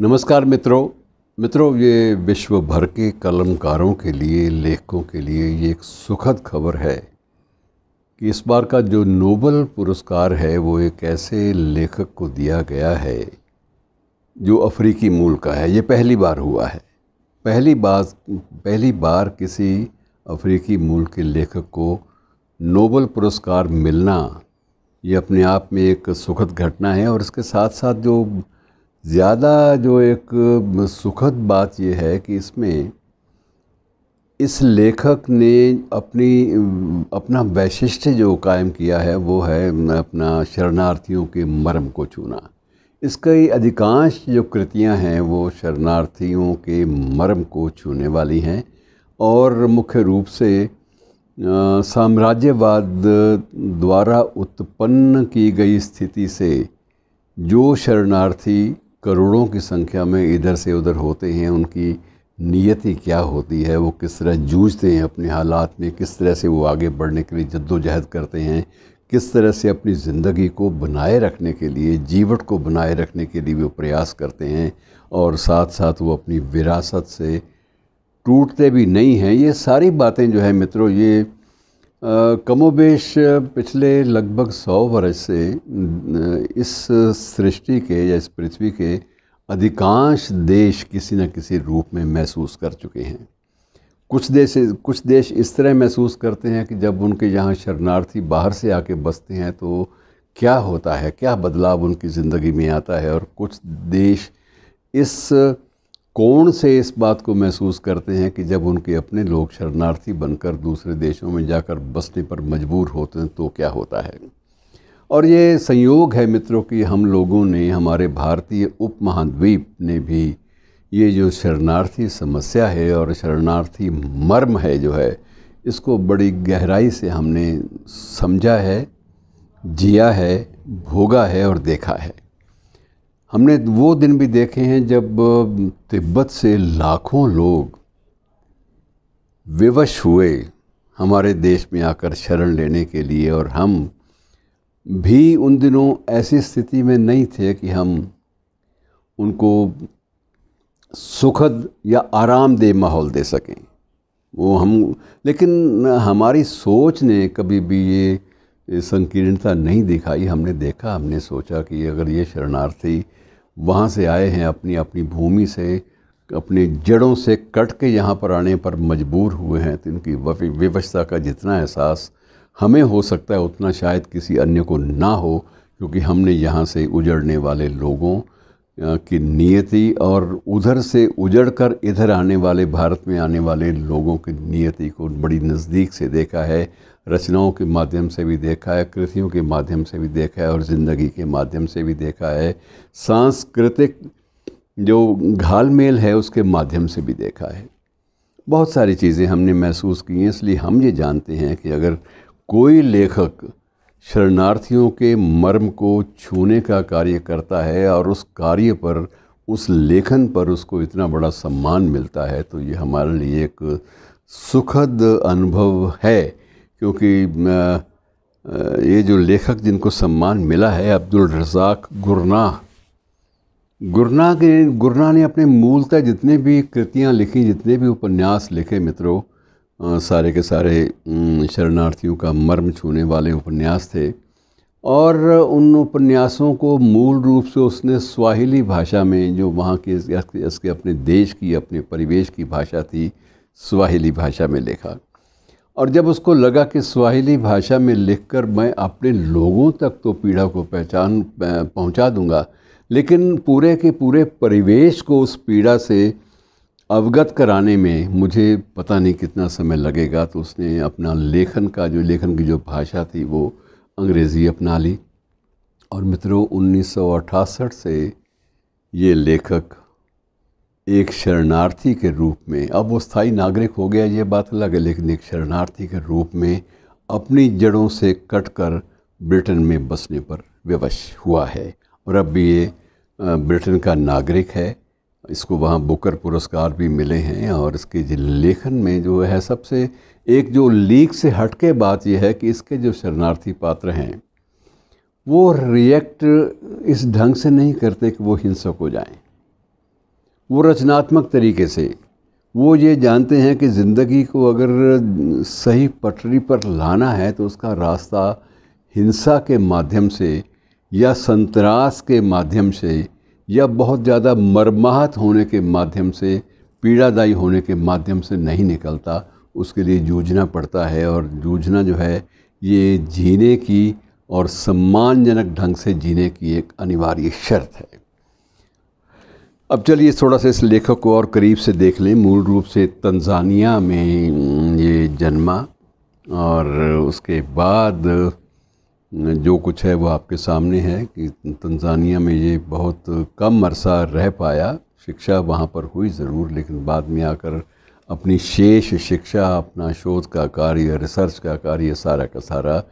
नमस्कार मित्रों मित्रों ये विश्व भर के कलमकारों के लिए लेखकों के लिए ये एक सुखद खबर है कि इस बार का जो नोबल पुरस्कार है वो एक ऐसे लेखक को दिया गया है जो अफ्रीकी मूल का है ये पहली बार हुआ है पहली बार पहली बार किसी अफ्रीकी मूल के लेखक को नोबल पुरस्कार मिलना ये अपने आप में एक सुखद घटना है और इसके साथ साथ जो ज़्यादा जो एक सुखद बात यह है कि इसमें इस लेखक ने अपनी अपना वैशिष्ट्य जो कायम किया है वो है अपना शरणार्थियों के मर्म को छूना इसकी अधिकांश जो कृतियां हैं वो शरणार्थियों के मर्म को छूने वाली हैं और मुख्य रूप से साम्राज्यवाद द्वारा उत्पन्न की गई स्थिति से जो शरणार्थी करोड़ों की संख्या में इधर से उधर होते हैं उनकी नीयती क्या होती है वो किस तरह जूझते हैं अपने हालात में किस तरह से वो आगे बढ़ने के लिए जद्दोजहद करते हैं किस तरह से अपनी ज़िंदगी को बनाए रखने के लिए जीवट को बनाए रखने के लिए वो प्रयास करते हैं और साथ साथ वो अपनी विरासत से टूटते भी नहीं हैं ये सारी बातें जो है मित्रों ये कमोबेश पिछले लगभग सौ वर्ष से इस सृष्टि के या इस पृथ्वी के अधिकांश देश किसी न किसी रूप में महसूस कर चुके हैं कुछ देश कुछ देश इस तरह महसूस करते हैं कि जब उनके यहाँ शरणार्थी बाहर से आके बसते हैं तो क्या होता है क्या बदलाव उनकी ज़िंदगी में आता है और कुछ देश इस कौन से इस बात को महसूस करते हैं कि जब उनके अपने लोग शरणार्थी बनकर दूसरे देशों में जाकर बसने पर मजबूर होते हैं तो क्या होता है और ये संयोग है मित्रों कि हम लोगों ने हमारे भारतीय उपमहाद्वीप ने भी ये जो शरणार्थी समस्या है और शरणार्थी मर्म है जो है इसको बड़ी गहराई से हमने समझा है जिया है भोगा है और देखा है हमने वो दिन भी देखे हैं जब तिब्बत से लाखों लोग विवश हुए हमारे देश में आकर शरण लेने के लिए और हम भी उन दिनों ऐसी स्थिति में नहीं थे कि हम उनको सुखद या आरामदेह माहौल दे सकें वो हम लेकिन हमारी सोच ने कभी भी ये संकीर्णता नहीं दिखाई हमने देखा हमने सोचा कि अगर ये शरणार्थी वहाँ से आए हैं अपनी अपनी भूमि से अपने जड़ों से कट के यहाँ पर आने पर मजबूर हुए हैं तो इनकी विवशता का जितना एहसास हमें हो सकता है उतना शायद किसी अन्य को ना हो क्योंकि हमने यहाँ से उजड़ने वाले लोगों की नियति और उधर से उजड़कर इधर आने वाले भारत में आने वाले लोगों की नियति को बड़ी नज़दीक से देखा है रचनाओं के माध्यम से भी देखा है कृतियों के माध्यम से भी देखा है और ज़िंदगी के माध्यम से भी देखा है सांस्कृतिक जो घालमेल है उसके माध्यम से भी देखा है बहुत सारी चीज़ें हमने महसूस की हैं इसलिए हम ये जानते हैं कि अगर कोई लेखक शरणार्थियों के मर्म को छूने का कार्य करता है और उस कार्य पर उस लेखन पर उसको इतना बड़ा सम्मान मिलता है तो ये हमारे लिए एक सुखद अनुभव है क्योंकि ये जो लेखक जिनको सम्मान मिला है अब्दुल रज़ाक गुरनाह गुरनाह के गुरनाह ने अपने मूलतः जितने भी कृतियाँ लिखी जितने भी उपन्यास लिखे मित्रों सारे के सारे शरणार्थियों का मर्म छूने वाले उपन्यास थे और उन उपन्यासों को मूल रूप से उसने स्वाहिली भाषा में जो वहाँ के इसके अपने देश की अपने परिवेश की भाषा थी स्वाहिली भाषा में लिखा और जब उसको लगा कि स्वाहिली भाषा में लिखकर मैं अपने लोगों तक तो पीढ़ा को पहचान पहुँचा दूँगा लेकिन पूरे के पूरे परिवेश को उस पीड़ा से अवगत कराने में मुझे पता नहीं कितना समय लगेगा तो उसने अपना लेखन का जो लेखन की जो भाषा थी वो अंग्रेज़ी अपना ली और मित्रों उन्नीस से ये लेखक एक शरणार्थी के रूप में अब वो स्थायी नागरिक हो गया ये बात अलग है लेकिन एक शरणार्थी के रूप में अपनी जड़ों से कटकर ब्रिटेन में बसने पर विवश हुआ है और अब भी ये ब्रिटेन का नागरिक है इसको वहाँ बुकर पुरस्कार भी मिले हैं और इसके लेखन में जो है सबसे एक जो लीक से हटके बात यह है कि इसके जो शरणार्थी पात्र हैं वो रिएक्ट इस ढंग से नहीं करते कि वो हिंसक हो जाए वो रचनात्मक तरीके से वो ये जानते हैं कि ज़िंदगी को अगर सही पटरी पर लाना है तो उसका रास्ता हिंसा के माध्यम से या संतरास के माध्यम से या बहुत ज़्यादा मरमाहत होने के माध्यम से पीड़ादायी होने के माध्यम से नहीं निकलता उसके लिए जूझना पड़ता है और जूझना जो है ये जीने की और सम्मानजनक ढंग से जीने की एक अनिवार्य शर्त है अब चलिए थोड़ा सा इस लेखक को और करीब से देख लें मूल रूप से तंजानिया में ये जन्मा और उसके बाद जो कुछ है वो आपके सामने है कि तंजानिया में ये बहुत कम अरसा रह पाया शिक्षा वहाँ पर हुई ज़रूर लेकिन बाद में आकर अपनी शेष शिक्षा अपना शोध का कार्य रिसर्च का कार्य सारा का सारा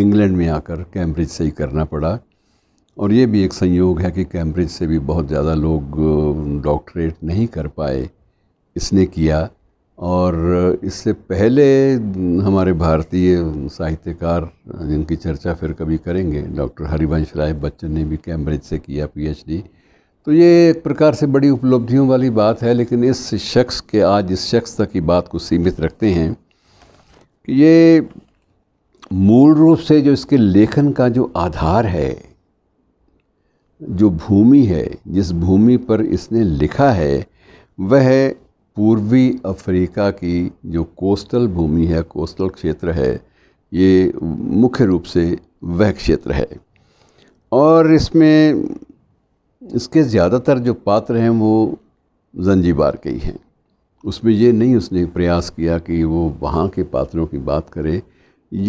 इंग्लैंड में आकर कैम्ब्रिज से ही करना पड़ा और ये भी एक संयोग है कि कैम्ब्रिज से भी बहुत ज़्यादा लोग डॉक्टरेट नहीं कर पाए इसने किया और इससे पहले हमारे भारतीय साहित्यकार जिनकी चर्चा फिर कभी करेंगे डॉक्टर हरिवंश राय बच्चन ने भी कैम्ब्रिज से किया पीएचडी तो ये एक प्रकार से बड़ी उपलब्धियों वाली बात है लेकिन इस शख्स के आज इस शख्स तक की बात को सीमित रखते हैं कि ये मूल रूप से जो इसके लेखन का जो आधार है जो भूमि है जिस भूमि पर इसने लिखा है वह पूर्वी अफ्रीका की जो कोस्टल भूमि है कोस्टल क्षेत्र है ये मुख्य रूप से वह क्षेत्र है और इसमें इसके ज़्यादातर जो पात्र हैं वो जंजीबार के ही हैं उसमें ये नहीं उसने प्रयास किया कि वो वहाँ के पात्रों की बात करे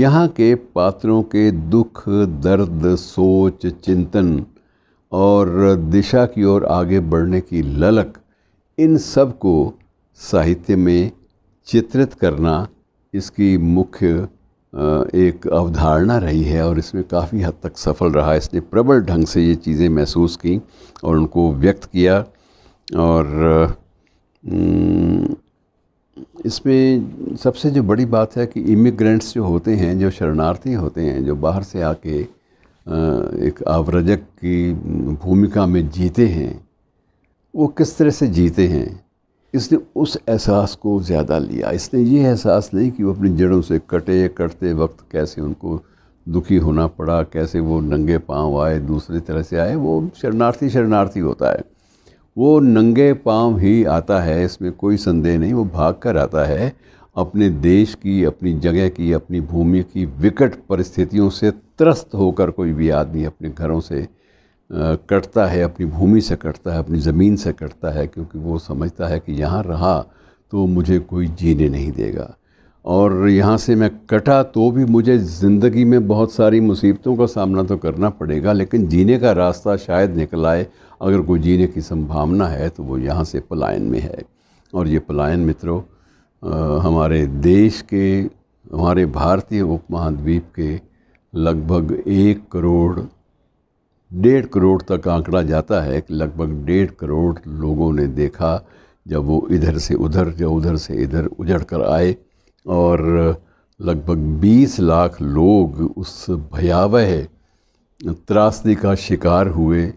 यहाँ के पात्रों के दुख दर्द सोच चिंतन और दिशा की ओर आगे बढ़ने की ललक इन सब को साहित्य में चित्रित करना इसकी मुख्य एक अवधारणा रही है और इसमें काफ़ी हद तक सफल रहा इसने प्रबल ढंग से ये चीज़ें महसूस की और उनको व्यक्त किया और इसमें सबसे जो बड़ी बात है कि इमिग्रेंट्स जो होते हैं जो शरणार्थी होते हैं जो बाहर से आके एक आवरजक की भूमिका में जीते हैं वो किस तरह से जीते हैं इसने उस एहसास को ज़्यादा लिया इसने ये एहसास नहीं कि वो अपनी जड़ों से कटे कटते वक्त कैसे उनको दुखी होना पड़ा कैसे वो नंगे पांव आए दूसरी तरह से आए वो शरणार्थी शरणार्थी होता है वो नंगे पांव ही आता है इसमें कोई संदेह नहीं वो भाग कर आता है अपने देश की अपनी जगह की अपनी भूमि की विकट परिस्थितियों से त्रस्त होकर कोई भी आदमी अपने घरों से कटता है अपनी भूमि से कटता है अपनी ज़मीन से कटता है क्योंकि वो समझता है कि यहाँ रहा तो मुझे कोई जीने नहीं देगा और यहाँ से मैं कटा तो भी मुझे ज़िंदगी में बहुत सारी मुसीबतों का सामना तो करना पड़ेगा लेकिन जीने का रास्ता शायद निकल आए अगर कोई जीने की संभावना है तो वो यहाँ से पलायन में है और ये पलायन मित्रों हमारे देश के हमारे भारतीय उपमहाद्वीप के लगभग एक करोड़ डेढ़ करोड़ तक आंकड़ा जाता है कि लगभग डेढ़ करोड़ लोगों ने देखा जब वो इधर से उधर या उधर से इधर उजड़ कर आए और लगभग 20 लाख लोग उस भयावह त्रासदी का शिकार हुए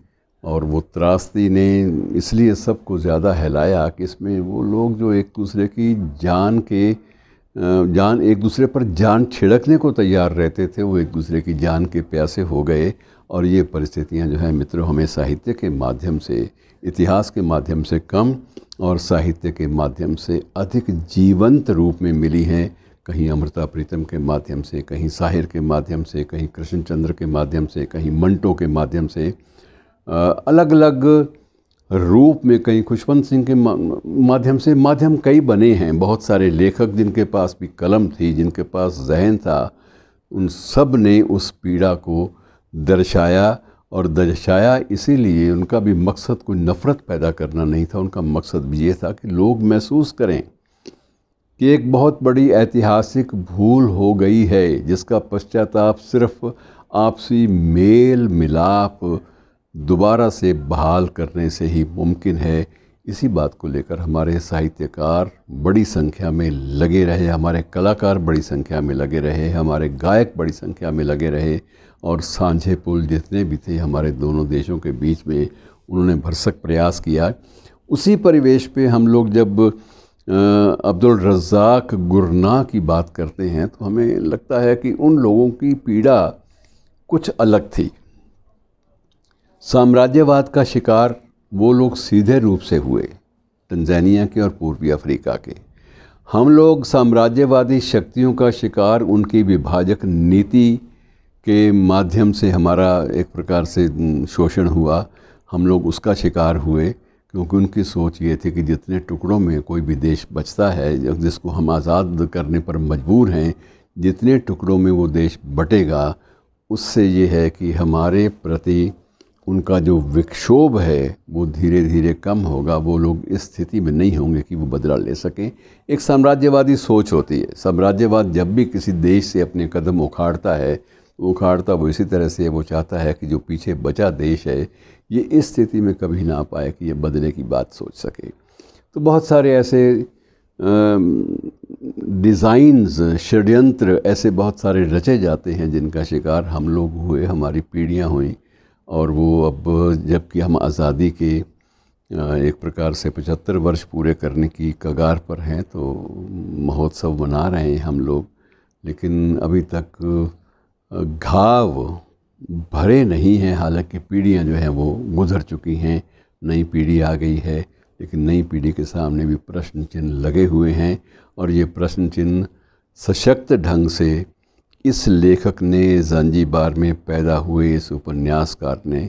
और वो त्रासदी ने इसलिए सबको ज़्यादा हिलाया कि इसमें वो लोग जो एक दूसरे की जान के जान एक दूसरे पर जान छिड़कने को तैयार रहते थे वो एक दूसरे की जान के प्यासे हो गए और ये परिस्थितियाँ जो है मित्रों हमें साहित्य के माध्यम से इतिहास के माध्यम से कम और साहित्य के माध्यम से अधिक जीवंत रूप में मिली हैं कहीं अमृता प्रीतम के माध्यम से कहीं साहिर के माध्यम से कहीं कृष्णचंद्र के माध्यम से कहीं मंटो के माध्यम से अलग अलग रूप में कहीं खुशवंत सिंह के माध्यम से माध्यम कई बने हैं बहुत सारे लेखक जिनके पास भी कलम थी जिनके पास जहन था उन सब ने उस पीड़ा को दर्शाया और दर्शाया इसीलिए उनका भी मकसद कोई नफ़रत पैदा करना नहीं था उनका मकसद भी ये था कि लोग महसूस करें कि एक बहुत बड़ी ऐतिहासिक भूल हो गई है जिसका पश्चाताप सिर्फ आपसी मेल मिलाप दोबारा से बहाल करने से ही मुमकिन है इसी बात को लेकर हमारे साहित्यकार बड़ी संख्या में लगे रहे हमारे कलाकार बड़ी संख्या में लगे रहे हमारे गायक बड़ी संख्या में लगे रहे और सांझे पुल जितने भी थे हमारे दोनों देशों के बीच में उन्होंने भरसक प्रयास किया उसी परिवेश पे हम लोग जब अब्दुल रज़ाक गुरना की बात करते हैं तो हमें लगता है कि उन लोगों की पीड़ा कुछ अलग थी साम्राज्यवाद का शिकार वो लोग सीधे रूप से हुए तंजानिया के और पूर्वी अफ्रीका के हम लोग साम्राज्यवादी शक्तियों का शिकार उनकी विभाजक नीति के माध्यम से हमारा एक प्रकार से शोषण हुआ हम लोग उसका शिकार हुए क्योंकि उनकी सोच ये थी कि जितने टुकड़ों में कोई भी देश बचता है जिसको हम आज़ाद करने पर मजबूर हैं जितने टुकड़ों में वो देश बटेगा उससे ये है कि हमारे प्रति उनका जो विक्षोभ है वो धीरे धीरे कम होगा वो लोग इस स्थिति में नहीं होंगे कि वो बदला ले सकें एक साम्राज्यवादी सोच होती है साम्राज्यवाद जब भी किसी देश से अपने कदम उखाड़ता है उखाड़ता वो इसी तरह से वो चाहता है कि जो पीछे बचा देश है ये इस स्थिति में कभी ना पाए कि ये बदले की बात सोच सके तो बहुत सारे ऐसे डिज़ाइंस षड्यंत्र ऐसे बहुत सारे रचे जाते हैं जिनका शिकार हम लोग हुए हमारी पीढ़ियाँ हुई और वो अब जबकि हम आज़ादी के एक प्रकार से पचहत्तर वर्ष पूरे करने की कगार पर हैं तो महोत्सव मना रहे हैं हम लोग लेकिन अभी तक घाव भरे नहीं हैं हालांकि पीढ़ियां जो हैं वो गुजर चुकी हैं नई पीढ़ी आ गई है लेकिन नई पीढ़ी के सामने भी प्रश्न चिन्ह लगे हुए हैं और ये प्रश्न चिन्ह सशक्त ढंग से इस लेखक ने जानजीबार में पैदा हुए इस उपन्यासकार ने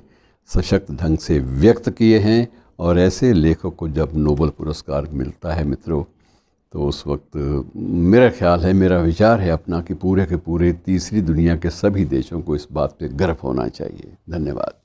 सशक्त ढंग से व्यक्त किए हैं और ऐसे लेखक को जब नोबल पुरस्कार मिलता है मित्रों तो उस वक्त मेरा ख्याल है मेरा विचार है अपना कि पूरे के पूरे तीसरी दुनिया के सभी देशों को इस बात पे गर्व होना चाहिए धन्यवाद